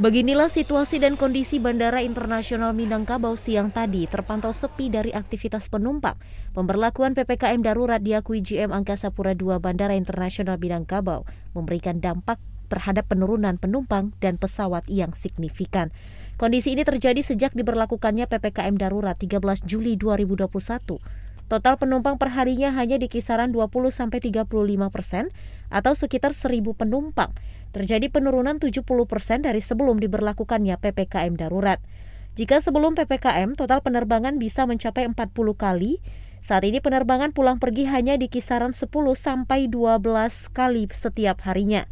Beginilah situasi dan kondisi Bandara Internasional Minangkabau siang tadi terpantau sepi dari aktivitas penumpang. Pemberlakuan PPKM darurat diakui GM Angkasa Pura II Bandara Internasional Minangkabau memberikan dampak terhadap penurunan penumpang dan pesawat yang signifikan. Kondisi ini terjadi sejak diberlakukannya PPKM darurat 13 Juli 2021. Total penumpang perharinya hanya di kisaran 20-35 persen atau sekitar 1.000 penumpang. Terjadi penurunan 70 persen dari sebelum diberlakukannya PPKM darurat. Jika sebelum PPKM, total penerbangan bisa mencapai 40 kali, saat ini penerbangan pulang pergi hanya di kisaran 10 12 kali setiap harinya.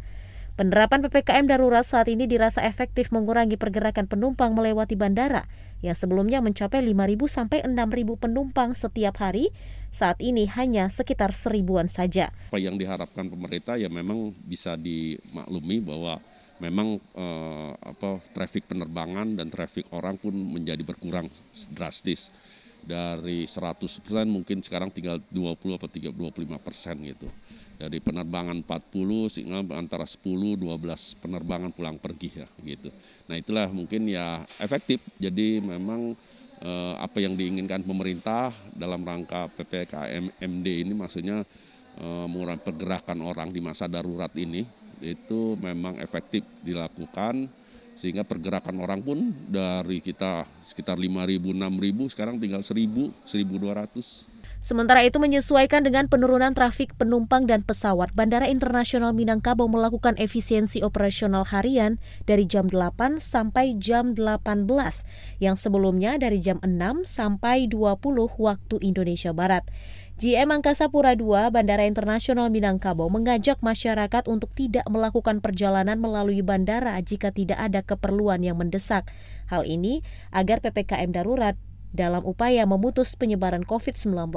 Penerapan PPKM darurat saat ini dirasa efektif mengurangi pergerakan penumpang melewati bandara yang sebelumnya mencapai 5.000 sampai 6.000 penumpang setiap hari, saat ini hanya sekitar seribuan saja. Apa yang diharapkan pemerintah ya memang bisa dimaklumi bahwa memang eh, apa trafik penerbangan dan trafik orang pun menjadi berkurang drastis dari 100% persen mungkin sekarang tinggal 20 atau 25 persen gitu dari penerbangan 40 sehingga antara 10 12 penerbangan pulang pergi ya gitu. Nah, itulah mungkin ya efektif. Jadi memang eh, apa yang diinginkan pemerintah dalam rangka PPKM MD ini maksudnya eh, mengurangi pergerakan orang di masa darurat ini itu memang efektif dilakukan sehingga pergerakan orang pun dari kita sekitar 5.000 6.000 sekarang tinggal 1.000 1.200 Sementara itu menyesuaikan dengan penurunan trafik penumpang dan pesawat, Bandara Internasional Minangkabau melakukan efisiensi operasional harian dari jam 8 sampai jam 18 yang sebelumnya dari jam 6 sampai 20 waktu Indonesia Barat. GM Angkasa Pura II Bandara Internasional Minangkabau mengajak masyarakat untuk tidak melakukan perjalanan melalui bandara jika tidak ada keperluan yang mendesak. Hal ini agar PPKM darurat dalam upaya memutus penyebaran COVID-19